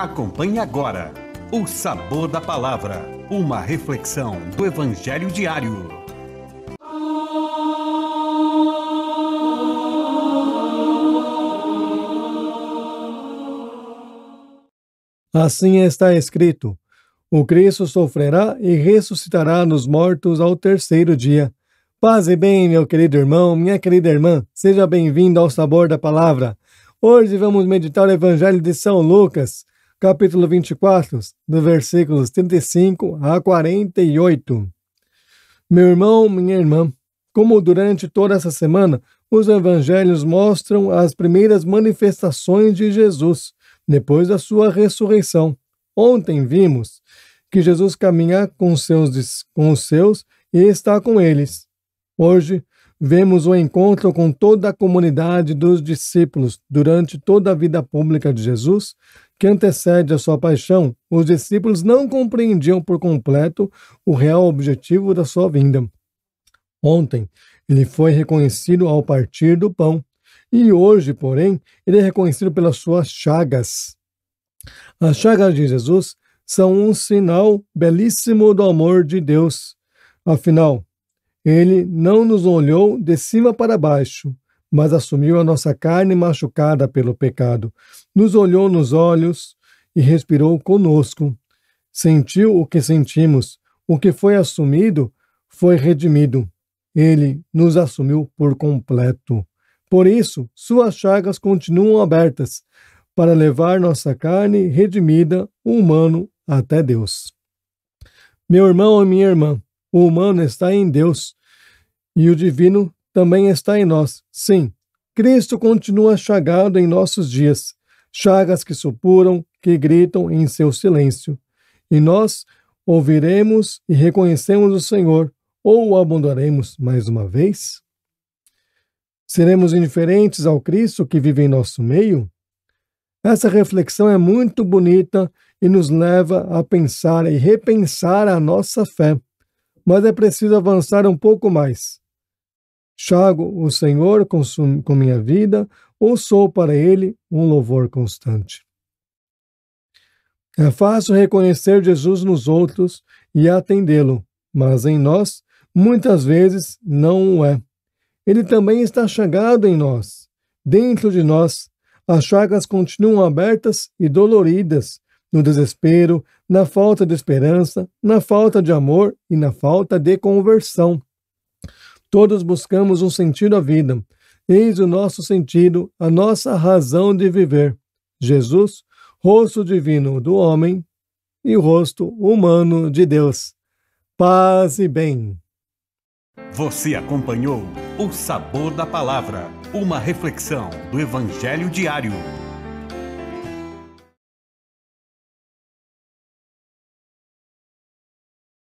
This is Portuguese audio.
Acompanhe agora o Sabor da Palavra, uma reflexão do Evangelho diário. Assim está escrito: o Cristo sofrerá e ressuscitará nos mortos ao terceiro dia. Paz e bem, meu querido irmão, minha querida irmã, seja bem-vindo ao Sabor da Palavra. Hoje vamos meditar o Evangelho de São Lucas, capítulo 24, do versículos 35 a 48. Meu irmão, minha irmã, como durante toda essa semana, os evangelhos mostram as primeiras manifestações de Jesus depois da sua ressurreição. Ontem vimos que Jesus caminha com, seus, com os seus e está com eles. Hoje, vemos o encontro com toda a comunidade dos discípulos durante toda a vida pública de Jesus, que antecede a sua paixão, os discípulos não compreendiam por completo o real objetivo da sua vinda. Ontem, ele foi reconhecido ao partir do pão, e hoje, porém, ele é reconhecido pelas suas chagas. As chagas de Jesus são um sinal belíssimo do amor de Deus. Afinal, ele não nos olhou de cima para baixo, mas assumiu a nossa carne machucada pelo pecado. Nos olhou nos olhos e respirou conosco. Sentiu o que sentimos. O que foi assumido foi redimido. Ele nos assumiu por completo. Por isso, suas chagas continuam abertas para levar nossa carne redimida, humano, até Deus. Meu irmão e minha irmã, o humano está em Deus e o divino também está em nós. Sim, Cristo continua chagado em nossos dias, chagas que supuram, que gritam em seu silêncio. E nós ouviremos e reconhecemos o Senhor, ou o abandonaremos mais uma vez? Seremos indiferentes ao Cristo que vive em nosso meio? Essa reflexão é muito bonita e nos leva a pensar e repensar a nossa fé mas é preciso avançar um pouco mais. Chago o Senhor com, minha vida, ou sou para Ele um louvor constante. É fácil reconhecer Jesus nos outros e atendê-lo, mas em nós, muitas vezes, não o é. Ele também está chagado em nós. Dentro de nós, as chagas continuam abertas e doloridas no desespero, na falta de esperança, na falta de amor e na falta de conversão. Todos buscamos um sentido à vida. Eis o nosso sentido, a nossa razão de viver. Jesus, rosto divino do homem e o rosto humano de Deus. Paz e bem. Você acompanhou O Sabor da Palavra, uma reflexão do Evangelho diário